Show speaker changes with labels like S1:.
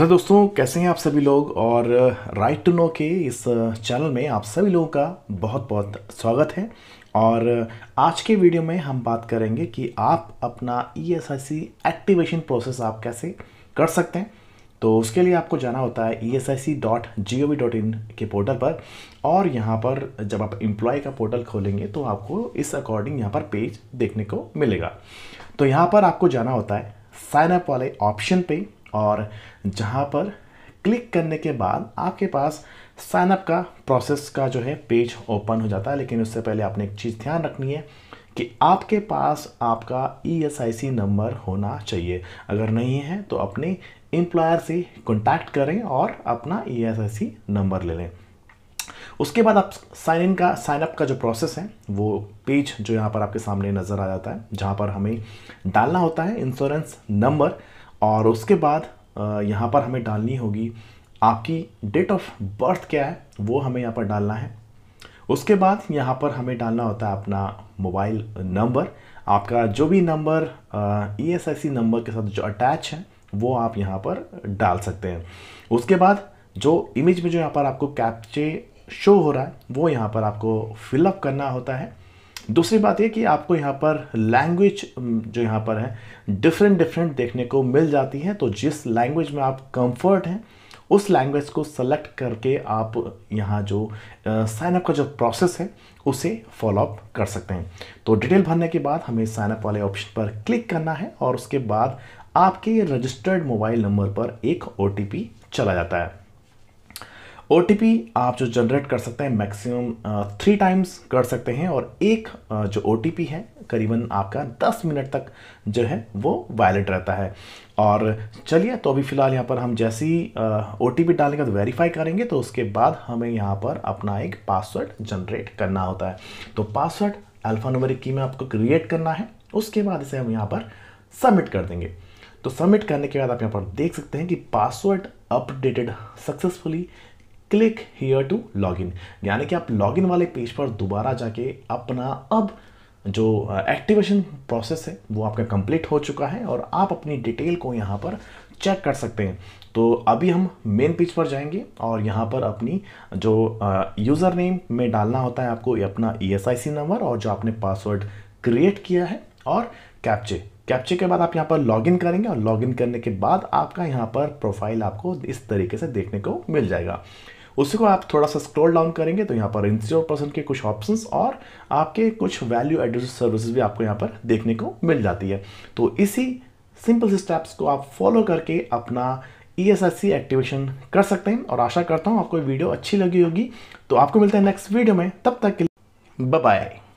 S1: hello दोस्तों कैसे हैं आप सभी लोग और राइट टू नो के इस uh, चैनल में आप सभी लोगों का बहुत बहुत स्वागत है और uh, आज के वीडियो में हम बात करेंगे कि आप अपना ई एक्टिवेशन प्रोसेस आप कैसे कर सकते हैं तो उसके लिए आपको जाना होता है E S I C dot G O V dot in के पोर्टल पर और यहाँ पर जब आप एम्प्लॉय का पोर्टल खोलेंगे तो आपको इस अकॉर्डिंग यहाँ पर पेज देखने को मिलेगा तो यहाँ पर आपको जाना होता है साइनअप वाले ऑप्शन पे और जहाँ पर क्लिक करने के बाद आपके पास साइनअप का प्रोसेस का जो है पेज ओपन हो जाता है लेकिन उससे पहले आपने एक चीज़ ध्यान रखनी है कि आपके पास आपका ई e नंबर होना चाहिए अगर नहीं है तो अपने एम्प्लॉयर से कॉन्टैक्ट करें और अपना ई e नंबर ले लें उसके बाद आप साइन इन का साइन अप का जो प्रोसेस है वो पेज जो यहाँ पर आपके सामने नज़र आ जाता है जहाँ पर हमें डालना होता है इंश्योरेंस नंबर और उसके बाद यहाँ पर हमें डालनी होगी आपकी डेट ऑफ बर्थ क्या है वो हमें यहाँ पर डालना है उसके बाद यहाँ पर हमें डालना होता है अपना मोबाइल नंबर आपका जो भी number E S C number के साथ जो अटैच है वो आप यहाँ पर डाल सकते हैं उसके बाद जो इमेज में जो यहाँ पर आपको कैप्चे शो हो रहा है वो यहाँ पर आपको फिलअप करना होता है दूसरी बात ये कि आपको यहाँ पर लैंग्वेज जो यहाँ पर है डिफरेंट डिफरेंट देखने को मिल जाती है तो जिस लैंग्वेज में आप कंफर्ट हैं उस लैंग्वेज को सेलेक्ट करके आप यहाँ जो साइनअप का जो प्रोसेस है उसे फॉलोअप कर सकते हैं तो डिटेल भरने के बाद हमें साइनअप वाले ऑप्शन पर क्लिक करना है और उसके बाद आपके रजिस्टर्ड मोबाइल नंबर पर एक ओ चला जाता है ओ आप जो जनरेट कर सकते हैं मैक्सिमम थ्री टाइम्स कर सकते हैं और एक uh, जो ओ है करीबन आपका 10 मिनट तक जो है वो वायलेट रहता है और चलिए तो अभी फ़िलहाल यहाँ पर हम जैसी ओ टी पी डालने का तो वेरीफाई करेंगे तो उसके बाद हमें यहाँ पर अपना एक पासवर्ड जनरेट करना होता है तो पासवर्ड अल्फा नंबर की में आपको क्रिएट करना है उसके बाद इसे हम यहाँ पर सबमिट कर देंगे तो सबमिट करने के बाद आप यहाँ पर देख सकते हैं कि password updated successfully click here to log in यानी कि आप लॉग इन वाले पेज पर दोबारा जाके अपना अब जो एक्टिवेशन प्रोसेस है वो आपका कंप्लीट हो चुका है और आप अपनी डिटेल को यहाँ पर चेक कर सकते हैं तो अभी हम मेन पेज पर जाएंगे और यहाँ पर अपनी जो यूज़र नेम में डालना होता है आपको अपना ई e नंबर और जो आपने पासवर्ड क्रिएट किया है और कैप्चे कैप्चे के बाद आप यहाँ पर लॉगिन करेंगे और लॉगिन करने के बाद आपका यहाँ पर प्रोफाइल आपको इस तरीके से देखने को मिल जाएगा उसको आप थोड़ा सा स्क्रॉल डाउन करेंगे तो यहाँ पर इन जीरो परसेंट के कुछ ऑप्शन और आपके कुछ वैल्यू एडेड सर्विसेज भी आपको यहाँ पर देखने को मिल जाती है तो इसी सिंपल स्टेप्स को आप फॉलो करके अपना ई e एक्टिवेशन कर सकते हैं और आशा करता हूँ आपको वीडियो अच्छी लगी होगी तो आपको मिलता है नेक्स्ट वीडियो में तब तक के लिए बाय